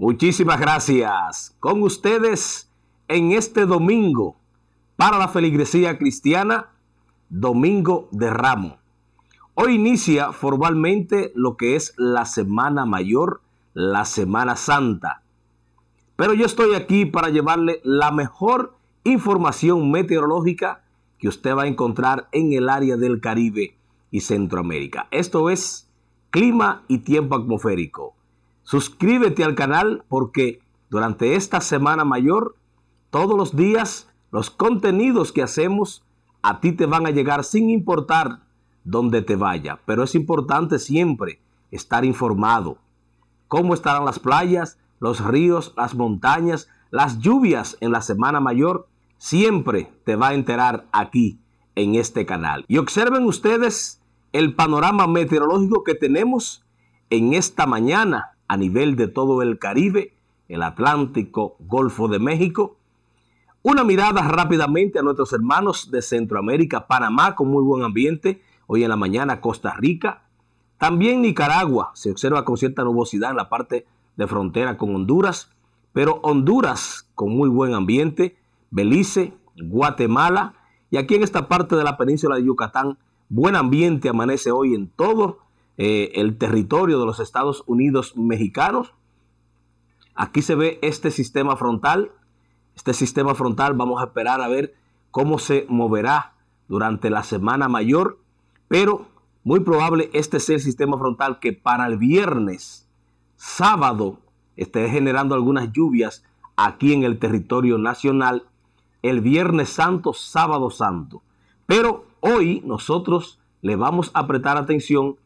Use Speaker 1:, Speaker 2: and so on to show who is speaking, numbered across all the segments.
Speaker 1: Muchísimas gracias. Con ustedes en este domingo para la feligresía cristiana, Domingo de Ramo. Hoy inicia formalmente lo que es la Semana Mayor, la Semana Santa. Pero yo estoy aquí para llevarle la mejor información meteorológica que usted va a encontrar en el área del Caribe y Centroamérica. Esto es clima y tiempo atmosférico. Suscríbete al canal porque durante esta Semana Mayor, todos los días, los contenidos que hacemos a ti te van a llegar sin importar dónde te vaya. Pero es importante siempre estar informado. ¿Cómo estarán las playas, los ríos, las montañas, las lluvias en la Semana Mayor? Siempre te va a enterar aquí en este canal. Y observen ustedes el panorama meteorológico que tenemos en esta mañana a nivel de todo el Caribe, el Atlántico, Golfo de México. Una mirada rápidamente a nuestros hermanos de Centroamérica, Panamá con muy buen ambiente, hoy en la mañana Costa Rica, también Nicaragua se observa con cierta nubosidad en la parte de frontera con Honduras, pero Honduras con muy buen ambiente, Belice, Guatemala y aquí en esta parte de la península de Yucatán, buen ambiente amanece hoy en todo eh, el territorio de los Estados Unidos mexicanos. Aquí se ve este sistema frontal. Este sistema frontal vamos a esperar a ver cómo se moverá durante la semana mayor, pero muy probable este sea el sistema frontal que para el viernes, sábado, esté generando algunas lluvias aquí en el territorio nacional, el viernes santo, sábado santo. Pero hoy nosotros le vamos a prestar atención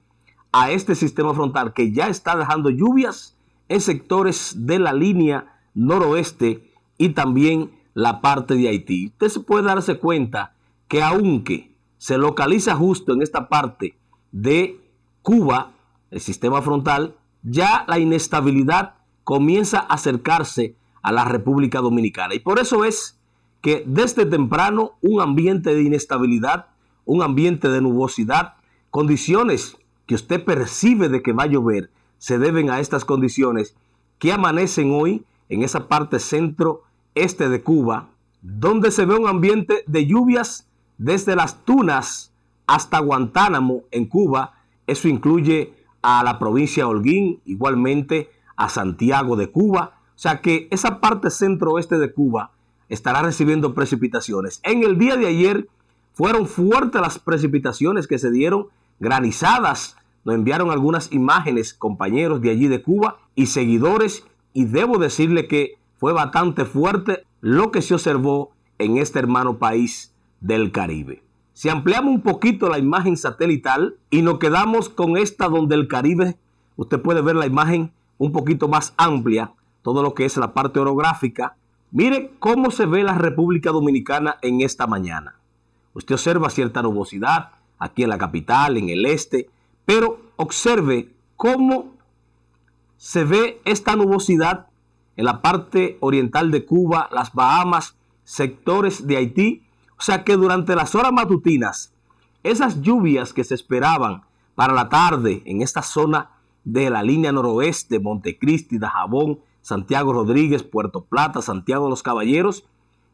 Speaker 1: a este sistema frontal que ya está dejando lluvias en sectores de la línea noroeste y también la parte de Haití. Usted se puede darse cuenta que aunque se localiza justo en esta parte de Cuba, el sistema frontal, ya la inestabilidad comienza a acercarse a la República Dominicana. Y por eso es que desde temprano un ambiente de inestabilidad, un ambiente de nubosidad, condiciones que usted percibe de que va a llover se deben a estas condiciones que amanecen hoy en esa parte centro-este de Cuba, donde se ve un ambiente de lluvias desde las Tunas hasta Guantánamo en Cuba. Eso incluye a la provincia de Holguín, igualmente a Santiago de Cuba. O sea que esa parte centro-oeste de Cuba estará recibiendo precipitaciones. En el día de ayer fueron fuertes las precipitaciones que se dieron granizadas. Nos enviaron algunas imágenes compañeros de allí de Cuba y seguidores y debo decirle que fue bastante fuerte lo que se observó en este hermano país del Caribe. Si ampliamos un poquito la imagen satelital y nos quedamos con esta donde el Caribe, usted puede ver la imagen un poquito más amplia, todo lo que es la parte orográfica. Mire cómo se ve la República Dominicana en esta mañana. Usted observa cierta nubosidad, aquí en la capital, en el este, pero observe cómo se ve esta nubosidad en la parte oriental de Cuba, las Bahamas, sectores de Haití. O sea que durante las horas matutinas, esas lluvias que se esperaban para la tarde en esta zona de la línea noroeste, Montecristi, Dajabón, Santiago Rodríguez, Puerto Plata, Santiago de los Caballeros,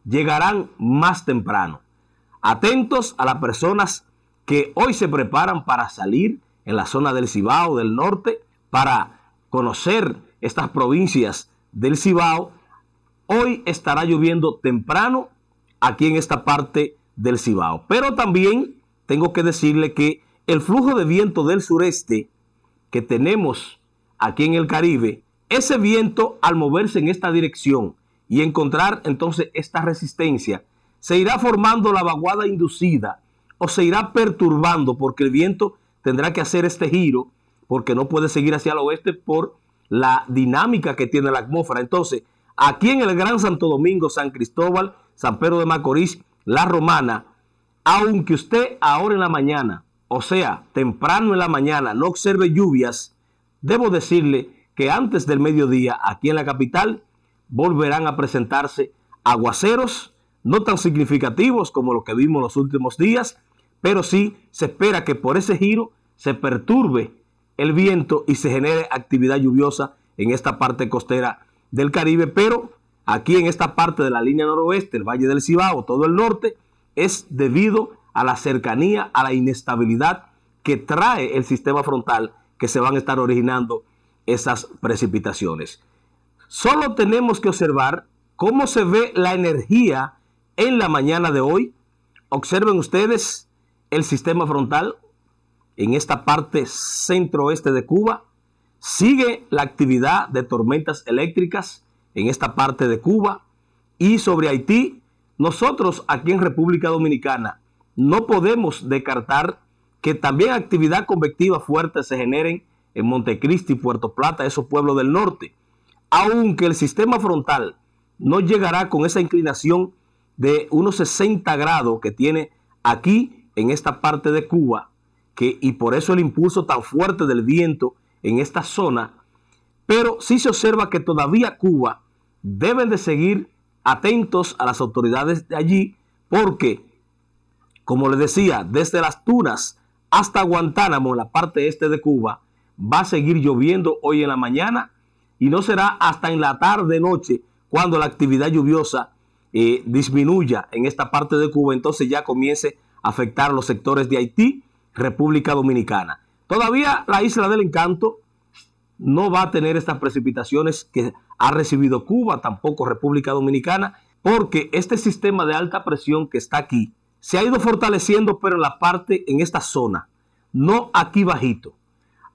Speaker 1: llegarán más temprano. Atentos a las personas que hoy se preparan para salir en la zona del Cibao, del norte, para conocer estas provincias del Cibao. Hoy estará lloviendo temprano aquí en esta parte del Cibao. Pero también tengo que decirle que el flujo de viento del sureste que tenemos aquí en el Caribe, ese viento al moverse en esta dirección y encontrar entonces esta resistencia, se irá formando la vaguada inducida o se irá perturbando porque el viento tendrá que hacer este giro porque no puede seguir hacia el oeste por la dinámica que tiene la atmósfera. Entonces, aquí en el Gran Santo Domingo, San Cristóbal, San Pedro de Macorís, La Romana, aunque usted ahora en la mañana, o sea, temprano en la mañana, no observe lluvias, debo decirle que antes del mediodía aquí en la capital volverán a presentarse aguaceros, no tan significativos como los que vimos los últimos días, pero sí se espera que por ese giro se perturbe el viento y se genere actividad lluviosa en esta parte costera del Caribe, pero aquí en esta parte de la línea noroeste, el Valle del Cibao, todo el norte, es debido a la cercanía, a la inestabilidad que trae el sistema frontal que se van a estar originando esas precipitaciones. Solo tenemos que observar cómo se ve la energía en la mañana de hoy. Observen ustedes el sistema frontal en esta parte centro-oeste de Cuba. Sigue la actividad de tormentas eléctricas en esta parte de Cuba. Y sobre Haití, nosotros aquí en República Dominicana no podemos descartar que también actividad convectiva fuerte se generen en Montecristi, Puerto Plata, esos pueblos del norte. Aunque el sistema frontal no llegará con esa inclinación de unos 60 grados que tiene aquí en esta parte de Cuba, que, y por eso el impulso tan fuerte del viento en esta zona, pero sí se observa que todavía Cuba deben de seguir atentos a las autoridades de allí, porque, como les decía, desde las Tunas hasta Guantánamo, la parte este de Cuba, va a seguir lloviendo hoy en la mañana y no será hasta en la tarde, noche, cuando la actividad lluviosa eh, disminuya en esta parte de Cuba, entonces ya comience afectar los sectores de Haití, República Dominicana. Todavía la isla del encanto no va a tener estas precipitaciones que ha recibido Cuba, tampoco República Dominicana, porque este sistema de alta presión que está aquí se ha ido fortaleciendo, pero en la parte, en esta zona, no aquí bajito.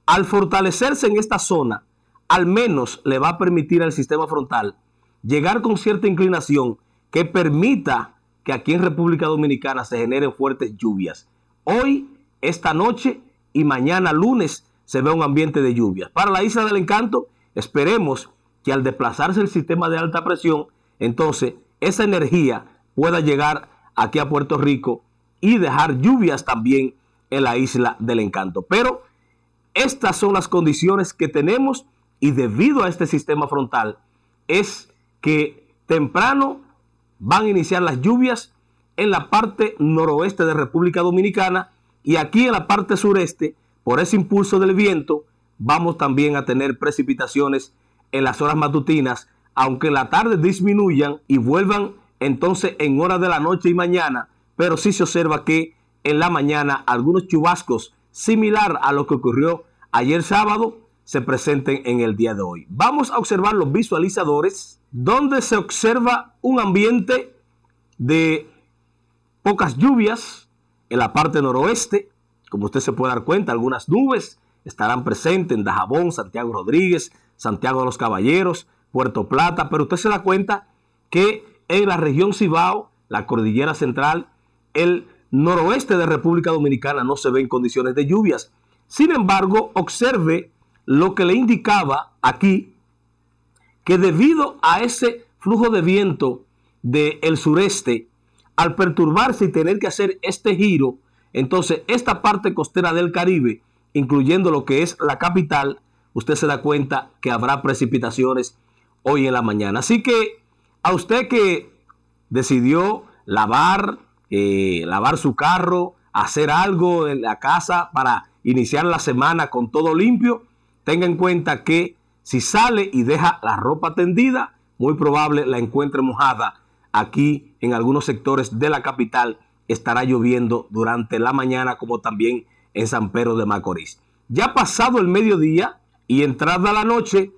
Speaker 1: Al fortalecerse en esta zona, al menos le va a permitir al sistema frontal llegar con cierta inclinación que permita que aquí en República Dominicana se generen fuertes lluvias. Hoy, esta noche y mañana lunes se ve un ambiente de lluvias. Para la Isla del Encanto, esperemos que al desplazarse el sistema de alta presión, entonces esa energía pueda llegar aquí a Puerto Rico y dejar lluvias también en la Isla del Encanto. Pero estas son las condiciones que tenemos y debido a este sistema frontal es que temprano van a iniciar las lluvias en la parte noroeste de República Dominicana y aquí en la parte sureste, por ese impulso del viento, vamos también a tener precipitaciones en las horas matutinas, aunque en la tarde disminuyan y vuelvan entonces en horas de la noche y mañana, pero sí se observa que en la mañana algunos chubascos similar a lo que ocurrió ayer sábado se presenten en el día de hoy. Vamos a observar los visualizadores donde se observa un ambiente de pocas lluvias en la parte noroeste. Como usted se puede dar cuenta, algunas nubes estarán presentes en Dajabón, Santiago Rodríguez, Santiago de los Caballeros, Puerto Plata, pero usted se da cuenta que en la región Cibao, la cordillera central, el noroeste de República Dominicana no se ve en condiciones de lluvias. Sin embargo, observe lo que le indicaba aquí que debido a ese flujo de viento del sureste, al perturbarse y tener que hacer este giro, entonces esta parte costera del Caribe, incluyendo lo que es la capital, usted se da cuenta que habrá precipitaciones hoy en la mañana. Así que a usted que decidió lavar, eh, lavar su carro, hacer algo en la casa para iniciar la semana con todo limpio, tenga en cuenta que si sale y deja la ropa tendida, muy probable la encuentre mojada. Aquí en algunos sectores de la capital estará lloviendo durante la mañana como también en San Pedro de Macorís. Ya pasado el mediodía y entrada la noche,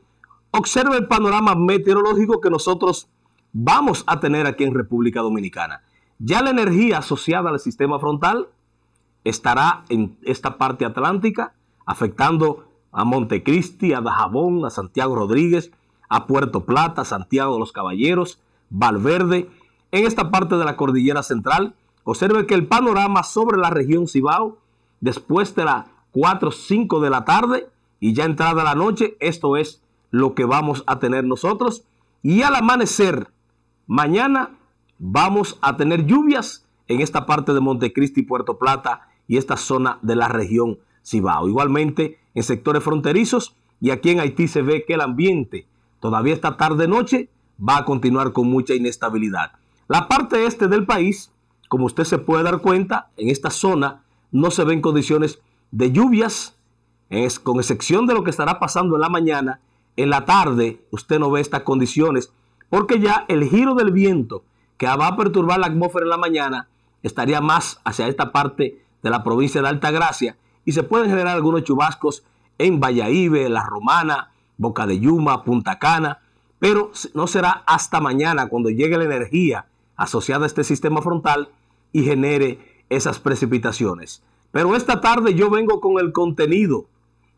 Speaker 1: Observe el panorama meteorológico que nosotros vamos a tener aquí en República Dominicana. Ya la energía asociada al sistema frontal estará en esta parte atlántica, afectando a Montecristi, a Dajabón, a Santiago Rodríguez, a Puerto Plata, Santiago de los Caballeros, Valverde. En esta parte de la cordillera central, observe que el panorama sobre la región Cibao, después de las 4 o 5 de la tarde y ya entrada la noche, esto es lo que vamos a tener nosotros. Y al amanecer, mañana vamos a tener lluvias en esta parte de Montecristi, Puerto Plata y esta zona de la región Cibao. Igualmente, en sectores fronterizos y aquí en Haití se ve que el ambiente todavía esta tarde-noche va a continuar con mucha inestabilidad. La parte este del país, como usted se puede dar cuenta, en esta zona no se ven condiciones de lluvias, es, con excepción de lo que estará pasando en la mañana, en la tarde usted no ve estas condiciones, porque ya el giro del viento que va a perturbar la atmósfera en la mañana estaría más hacia esta parte de la provincia de Altagracia y se pueden generar algunos chubascos en Valladolid, La Romana, Boca de Yuma, Punta Cana, pero no será hasta mañana cuando llegue la energía asociada a este sistema frontal y genere esas precipitaciones. Pero esta tarde yo vengo con el contenido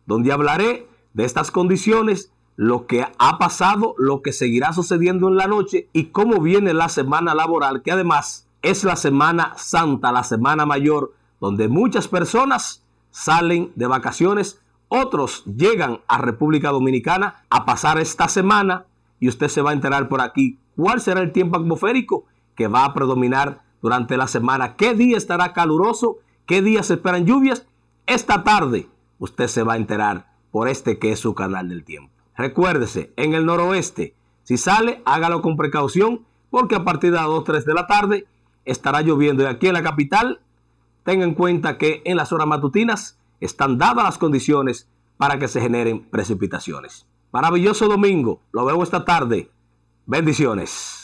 Speaker 1: donde hablaré de estas condiciones, lo que ha pasado, lo que seguirá sucediendo en la noche y cómo viene la semana laboral, que además es la semana santa, la semana mayor, donde muchas personas salen de vacaciones, otros llegan a República Dominicana a pasar esta semana y usted se va a enterar por aquí cuál será el tiempo atmosférico que va a predominar durante la semana, qué día estará caluroso, qué días se esperan lluvias. Esta tarde usted se va a enterar por este que es su canal del tiempo. Recuérdese, en el noroeste, si sale, hágalo con precaución porque a partir de las 2, 3 de la tarde estará lloviendo y aquí en la capital tenga en cuenta que en las horas matutinas están dadas las condiciones para que se generen precipitaciones. Maravilloso domingo, lo veo esta tarde. Bendiciones.